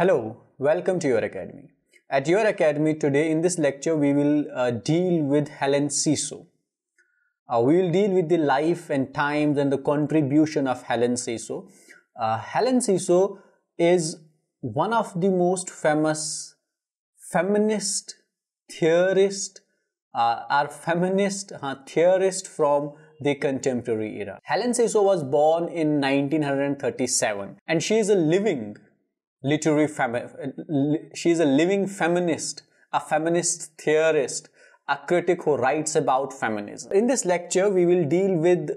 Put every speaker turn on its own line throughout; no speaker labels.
Hello, welcome to your academy. At your academy today in this lecture we will uh, deal with Helen Ciso. Uh, we will deal with the life and times and the contribution of Helen Ciso. Uh, Helen Ciso is one of the most famous feminist theorist uh, or feminist uh, theorist from the contemporary era. Helen Ciso was born in 1937 and she is a living literary feminist. She is a living feminist, a feminist theorist, a critic who writes about feminism. In this lecture, we will deal with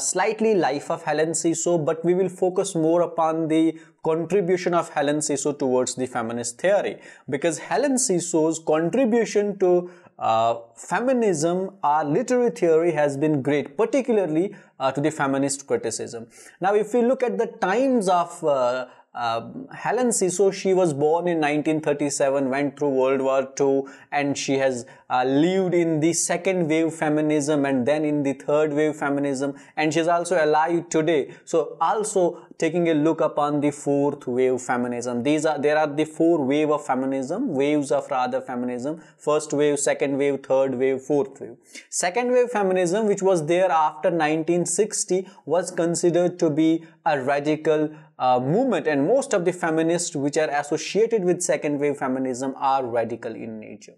slightly life of Helen Ciso, but we will focus more upon the contribution of Helen Ciso towards the feminist theory because Helen Ciso's contribution to uh, feminism our literary theory has been great, particularly uh, to the feminist criticism. Now, if we look at the times of uh, uh, Helen Siso, she was born in 1937, went through World War II, and she has uh, lived in the second wave feminism and then in the third wave feminism, and she's also alive today. So also taking a look upon the fourth wave feminism. These are there are the four wave of feminism, waves of rather feminism: first wave, second wave, third wave, fourth wave. Second wave feminism, which was there after 1960, was considered to be a radical uh, movement and most of the feminists which are associated with second wave feminism are radical in nature.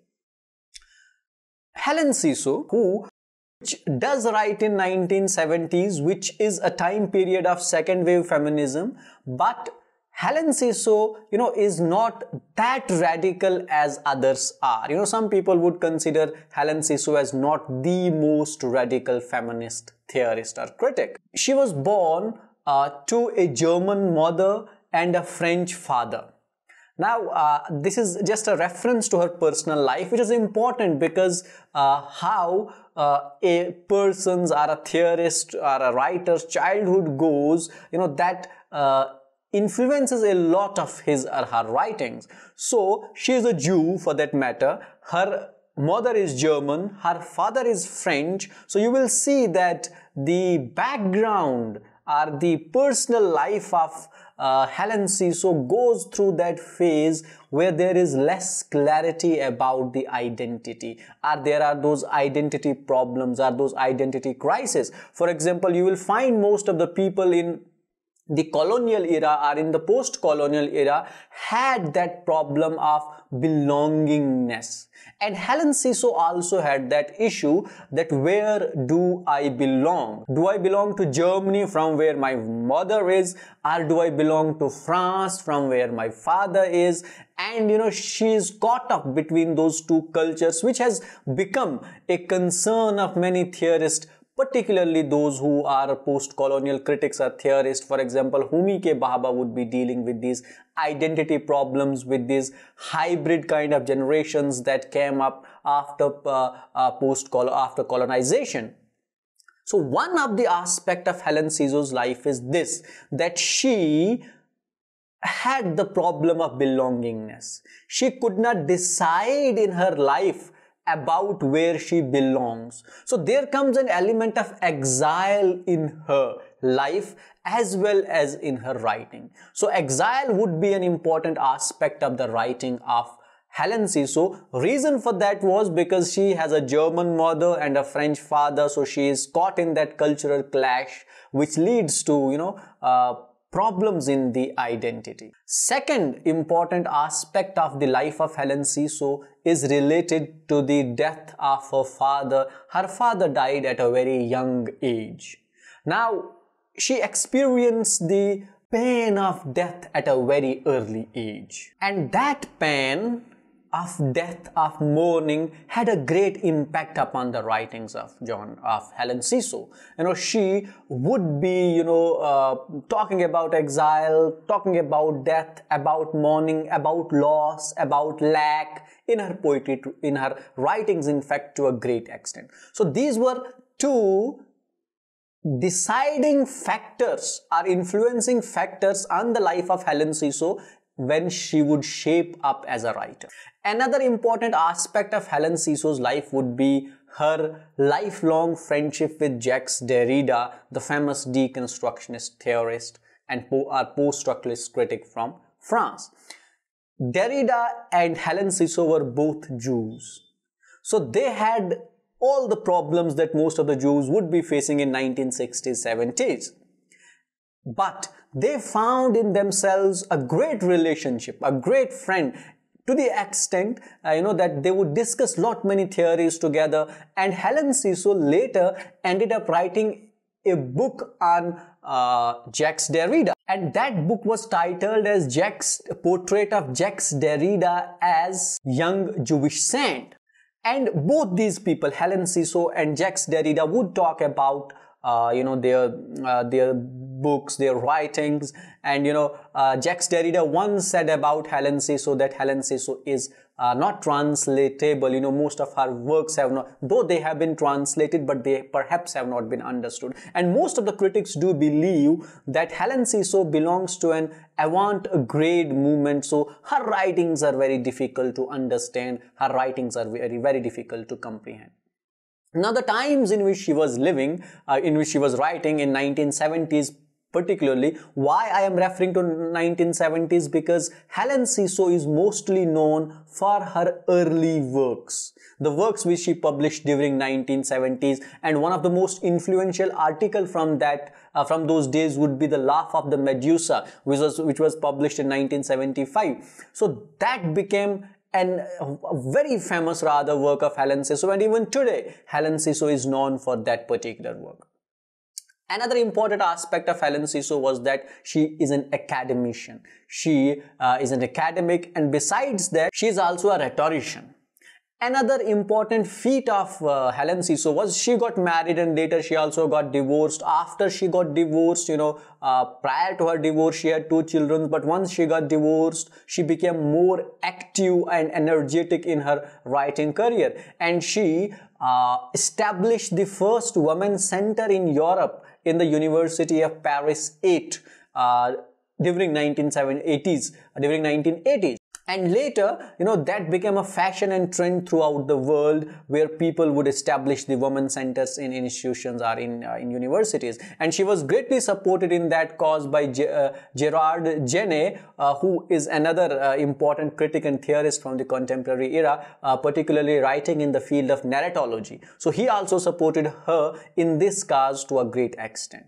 Helen Ciso, who which does write in 1970s, which is a time period of second wave feminism, but Helen Ciso, you know, is not that radical as others are. You know, some people would consider Helen Ciso as not the most radical feminist theorist or critic. She was born uh, to a German mother and a French father. Now, uh, this is just a reference to her personal life, which is important because uh, how uh, a person's or a theorist or a writer's childhood goes, you know, that uh, influences a lot of his or her writings. So, she is a Jew for that matter. Her mother is German, her father is French. So, you will see that the background are the personal life of uh, Helen So goes through that phase where there is less clarity about the identity or there are those identity problems or those identity crises. For example, you will find most of the people in the colonial era or in the post-colonial era had that problem of belongingness and Helen Ciso also had that issue that where do I belong? Do I belong to Germany from where my mother is? Or do I belong to France from where my father is? and you know she's caught up between those two cultures which has become a concern of many theorists particularly those who are post-colonial critics or theorists. For example, Humi K. Baba would be dealing with these identity problems, with these hybrid kind of generations that came up after uh, uh, post after colonization. So one of the aspect of Helen Ciso's life is this, that she had the problem of belongingness. She could not decide in her life about where she belongs. So there comes an element of exile in her life as well as in her writing. So exile would be an important aspect of the writing of Helen So Reason for that was because she has a German mother and a French father, so she is caught in that cultural clash, which leads to you know uh, problems in the identity. Second important aspect of the life of Helen Ciso is related to the death of her father. Her father died at a very young age. Now, she experienced the pain of death at a very early age. And that pain of death of mourning had a great impact upon the writings of John of Helen Cecil. You know, she would be you know uh, talking about exile, talking about death, about mourning, about loss, about lack in her poetry, to, in her writings, in fact, to a great extent. So these were two deciding factors are influencing factors on the life of Helen Cecil when she would shape up as a writer. Another important aspect of Helen Sisso's life would be her lifelong friendship with Jacques Derrida, the famous deconstructionist theorist and po uh, post-structuralist critic from France. Derrida and Helen Sisso were both Jews. So they had all the problems that most of the Jews would be facing in 1960s, 70s. But they found in themselves a great relationship, a great friend to the extent uh, you know that they would discuss lot many theories together and helen Cecil later ended up writing a book on uh, Jacques Derrida. And that book was titled as Jacques, Portrait of Jacques Derrida as Young Jewish Saint. And both these people, Helen Ciso and Jacques Derrida, would talk about uh, you know their uh, their books, their writings, and you know uh, Jacques Derrida once said about Helen Ciso that Helen Ciso is uh, not translatable. You know most of her works have not, though they have been translated, but they perhaps have not been understood. And most of the critics do believe that Helen Ciso belongs to an avant-garde movement, so her writings are very difficult to understand. Her writings are very very difficult to comprehend. Now the times in which she was living, uh, in which she was writing in 1970s particularly why i am referring to 1970s because helen Ciso is mostly known for her early works the works which she published during 1970s and one of the most influential article from that uh, from those days would be the laugh of the medusa which was which was published in 1975 so that became and a very famous rather work of Helen Siso and even today Helen Siso is known for that particular work. Another important aspect of Helen Siso was that she is an academician. She uh, is an academic and besides that she is also a rhetorician. Another important feat of uh, Helen Ciso was she got married and later she also got divorced. After she got divorced, you know, uh, prior to her divorce, she had two children. But once she got divorced, she became more active and energetic in her writing career. And she uh, established the first women's center in Europe in the University of Paris 8 uh, during 1980s during 1980s and later you know that became a fashion and trend throughout the world where people would establish the women centers in institutions or in, uh, in universities and she was greatly supported in that cause by G- uh, gerard jenner uh, who is another uh, important critic and theorist from the contemporary era uh, particularly writing in the field of narratology so he also supported her in this cause to a great extent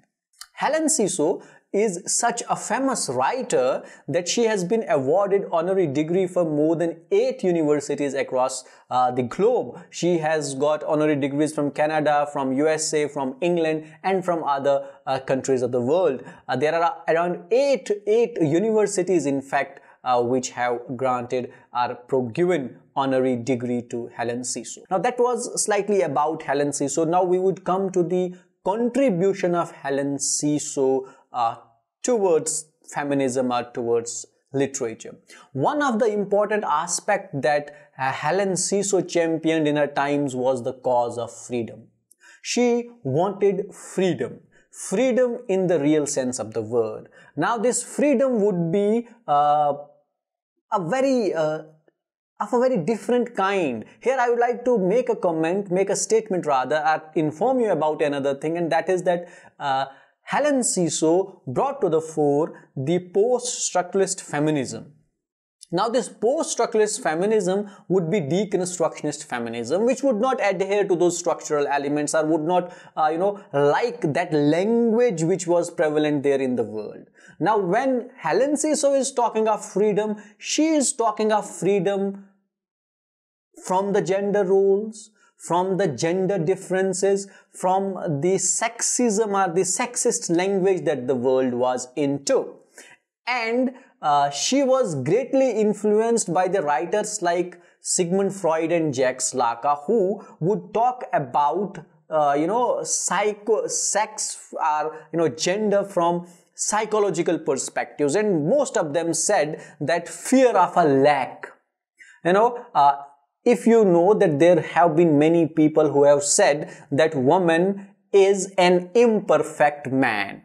Helen Ciso is such a famous writer that she has been awarded honorary degree from more than eight universities across uh, the globe. She has got honorary degrees from Canada, from USA, from England, and from other uh, countries of the world. Uh, there are around eight, eight universities, in fact, uh, which have granted or given honorary degree to Helen Ciso. Now that was slightly about Helen Ciso. Now we would come to the contribution of Helen Ciso uh, towards feminism or towards literature. One of the important aspects that uh, Helen Ciso championed in her times was the cause of freedom. She wanted freedom. Freedom in the real sense of the word. Now this freedom would be uh, a very uh, of a very different kind. Here I would like to make a comment, make a statement rather, i inform you about another thing and that is that uh, Helen Ciso brought to the fore the post-structuralist feminism. Now, this post-structuralist feminism would be deconstructionist feminism, which would not adhere to those structural elements or would not, uh, you know, like that language which was prevalent there in the world. Now, when Helen Ciso is talking of freedom, she is talking of freedom from the gender roles, from the gender differences, from the sexism or the sexist language that the world was into. And uh, she was greatly influenced by the writers like Sigmund Freud and Jack Slaka who would talk about uh, you know psycho sex or you know gender from psychological perspectives and most of them said that fear of a lack you know uh, if you know that there have been many people who have said that woman is an imperfect man.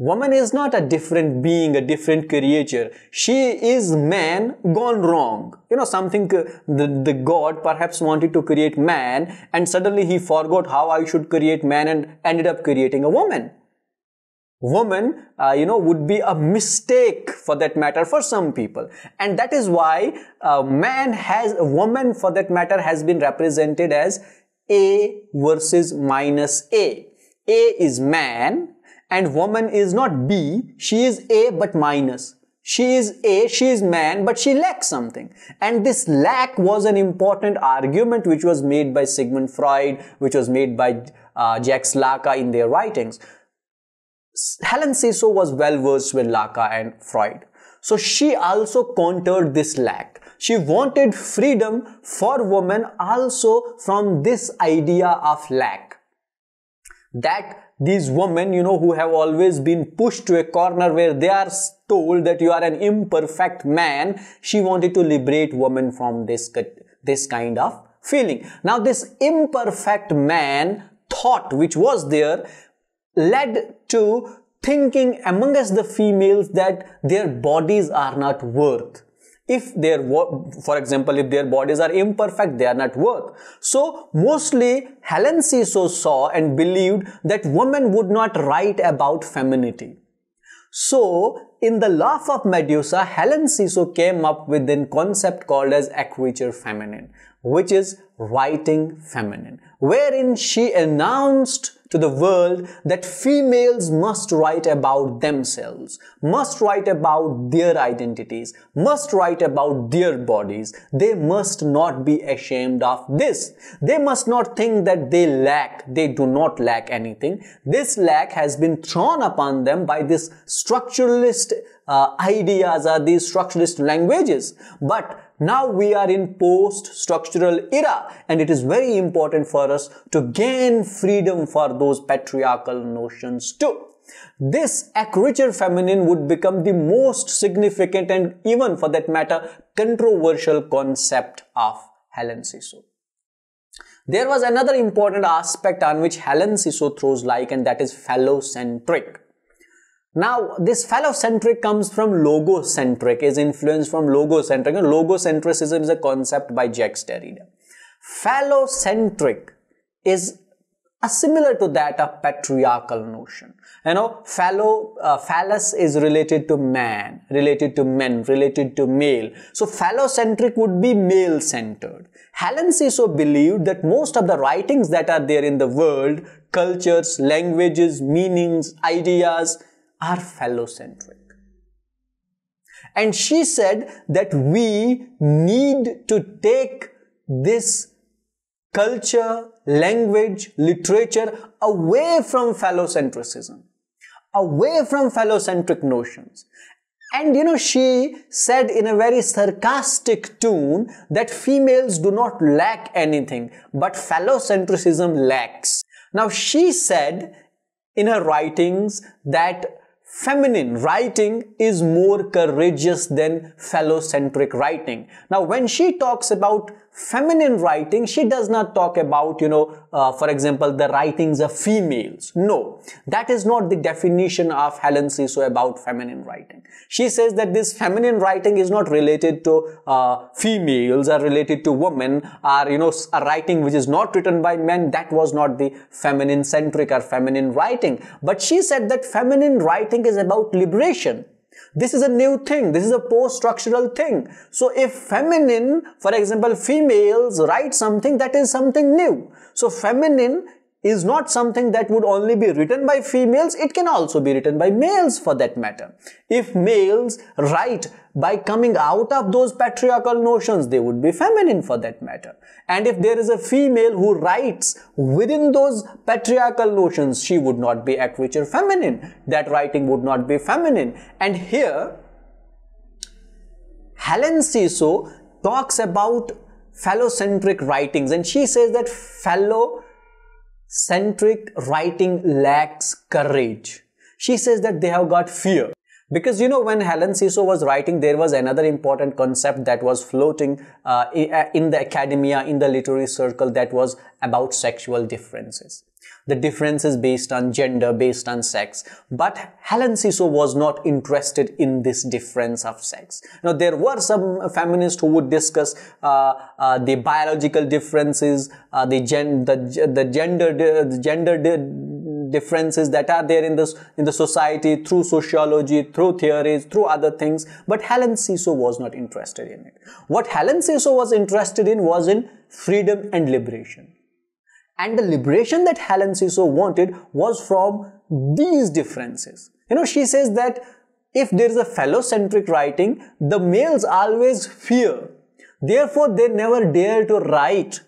Woman is not a different being, a different creature. She is man gone wrong. You know, something, uh, the, the God perhaps wanted to create man and suddenly he forgot how I should create man and ended up creating a woman woman, uh, you know, would be a mistake for that matter for some people. And that is why a uh, man has, a woman for that matter has been represented as A versus minus A. A is man and woman is not B, she is A but minus. She is A, she is man, but she lacks something. And this lack was an important argument which was made by Sigmund Freud, which was made by uh, Jack Slaka in their writings. Helen Seso was well versed with Lacan and Freud. So she also countered this lack. She wanted freedom for women also from this idea of lack. That these women, you know, who have always been pushed to a corner where they are told that you are an imperfect man, she wanted to liberate women from this, this kind of feeling. Now this imperfect man thought which was there led to thinking amongst the females that their bodies are not worth if their for example if their bodies are imperfect they are not worth so mostly helen Ciso saw and believed that women would not write about femininity so in the laugh of medusa helen Ciso came up with a concept called as equiture feminine which is writing feminine wherein she announced to the world that females must write about themselves, must write about their identities, must write about their bodies. They must not be ashamed of this. They must not think that they lack, they do not lack anything. This lack has been thrown upon them by this structuralist uh, ideas or these structuralist languages. But now we are in post-structural era and it is very important for us to gain freedom for those patriarchal notions too. This accurature feminine would become the most significant and even for that matter controversial concept of Helen Sissou. There was another important aspect on which Helen Sissou throws light, and that is phallocentric. Now, this phallocentric comes from logocentric, is influenced from logocentric. And logocentrism is a concept by Jack Sterida. Phallocentric is a similar to that of patriarchal notion. You know, fallow, uh, phallus is related to man, related to men, related to male. So phallocentric would be male-centered. Helen Ciso believed that most of the writings that are there in the world, cultures, languages, meanings, ideas, are phallocentric. And she said that we need to take this culture, language, literature away from phallocentricism, away from phallocentric notions. And you know, she said in a very sarcastic tone that females do not lack anything, but phallocentricism lacks. Now, she said in her writings that feminine writing is more courageous than phallocentric writing. Now, when she talks about feminine writing, she does not talk about, you know, uh, for example, the writings of females. No, that is not the definition of Helen Ciso about feminine writing. She says that this feminine writing is not related to uh, females or related to women or, you know, a writing which is not written by men. That was not the feminine centric or feminine writing. But she said that feminine writing is about liberation this is a new thing. This is a post-structural thing. So if feminine, for example, females write something, that is something new. So feminine is not something that would only be written by females. It can also be written by males for that matter. If males write by coming out of those patriarchal notions, they would be feminine for that matter. And if there is a female who writes within those patriarchal notions, she would not be equature feminine. That writing would not be feminine. And here, Helen Ciso talks about phallocentric writings and she says that phallocentric writing lacks courage. She says that they have got fear. Because you know, when Helen Ciso was writing, there was another important concept that was floating uh, uh, in the academia, in the literary circle, that was about sexual differences. The differences based on gender, based on sex. But Helen Ciso was not interested in this difference of sex. Now, there were some feminists who would discuss uh, uh, the biological differences, uh, the, gen the, the gender, the gender differences that are there in this in the society through sociology through theories through other things but helen Ciso was not interested in it what helen Ciso was interested in was in freedom and liberation and the liberation that helen Ciso wanted was from these differences you know she says that if there is a phallocentric writing the males always fear therefore they never dare to write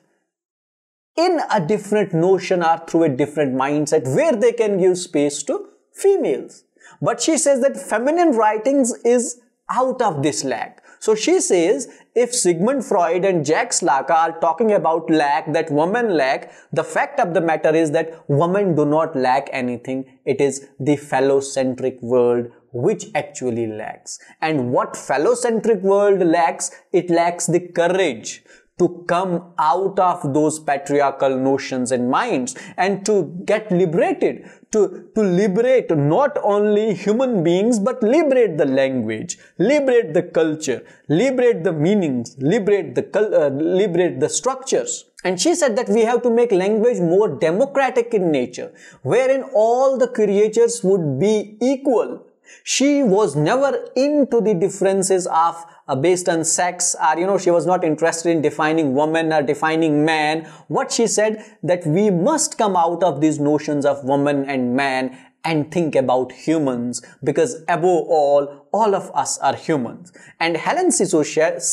in a different notion or through a different mindset where they can give space to females. But she says that feminine writings is out of this lack. So she says if Sigmund Freud and Jack Slaka are talking about lack, that women lack, the fact of the matter is that women do not lack anything. It is the phallocentric world which actually lacks. And what phallocentric world lacks? It lacks the courage to come out of those patriarchal notions and minds and to get liberated, to, to liberate not only human beings, but liberate the language, liberate the culture, liberate the meanings, liberate the, uh, liberate the structures. And she said that we have to make language more democratic in nature, wherein all the creatures would be equal. She was never into the differences of uh, based on sex or you know she was not interested in defining woman or defining man what she said that we must come out of these notions of woman and man and think about humans because above all all of us are humans and helen siso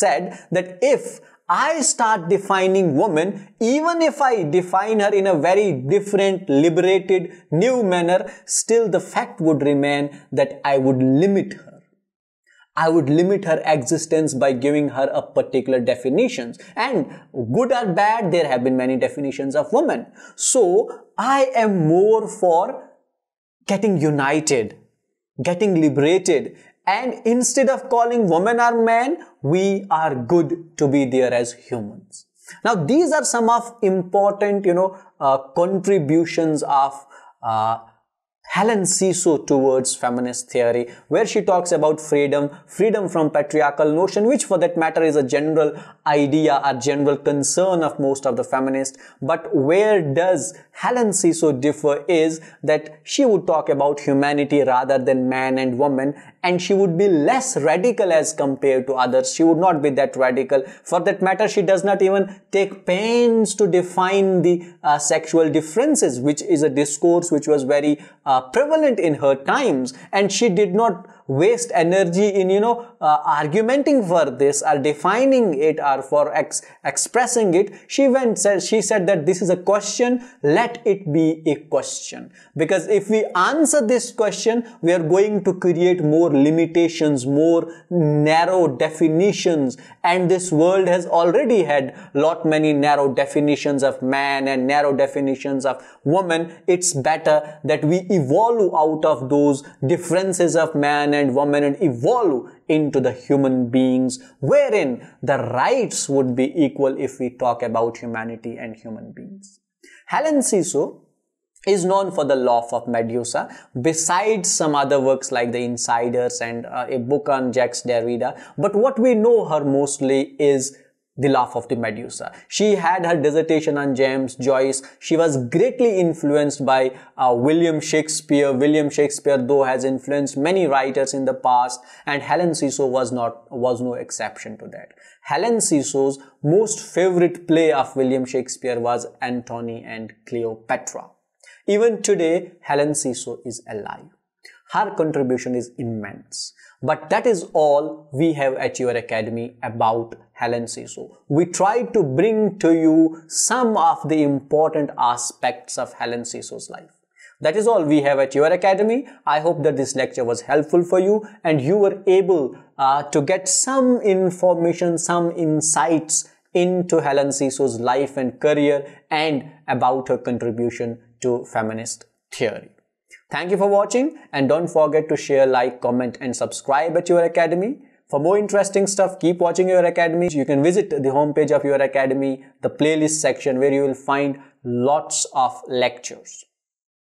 said that if I start defining woman, even if I define her in a very different, liberated, new manner, still the fact would remain that I would limit her. I would limit her existence by giving her a particular definitions. And good or bad, there have been many definitions of woman. So I am more for getting united, getting liberated. And instead of calling women are men, we are good to be there as humans. Now these are some of important, you know, uh, contributions of uh, Helen Ciso towards feminist theory, where she talks about freedom, freedom from patriarchal notion, which for that matter is a general idea a general concern of most of the feminists. But where does Helen Ciso differ is that she would talk about humanity rather than man and woman and she would be less radical as compared to others. She would not be that radical. For that matter, she does not even take pains to define the uh, sexual differences, which is a discourse which was very uh, prevalent in her times. And she did not waste energy in, you know, uh, argumenting for this or uh, defining it or for ex expressing it she went said she said that this is a question let it be a question because if we answer this question we are going to create more limitations more narrow definitions and this world has already had lot many narrow definitions of man and narrow definitions of woman it's better that we evolve out of those differences of man and woman and evolve into the human beings, wherein the rights would be equal if we talk about humanity and human beings. Helen Ciso is known for the law of Medusa, besides some other works like The Insiders and uh, a book on Jacques Derrida. But what we know her mostly is the Laugh of the Medusa. She had her dissertation on James Joyce. She was greatly influenced by uh, William Shakespeare. William Shakespeare, though, has influenced many writers in the past, and Helen Ciso was not was no exception to that. Helen Ciso's most favorite play of William Shakespeare was Antony and Cleopatra. Even today, Helen Ciso is alive. Her contribution is immense. But that is all we have at your academy about Helen Siso. We try to bring to you some of the important aspects of Helen Siso's life. That is all we have at your academy. I hope that this lecture was helpful for you and you were able uh, to get some information, some insights into Helen Siso's life and career and about her contribution to feminist theory. Thank you for watching and don't forget to share, like, comment and subscribe at your academy. For more interesting stuff, keep watching your academy. You can visit the homepage of your academy, the playlist section where you will find lots of lectures.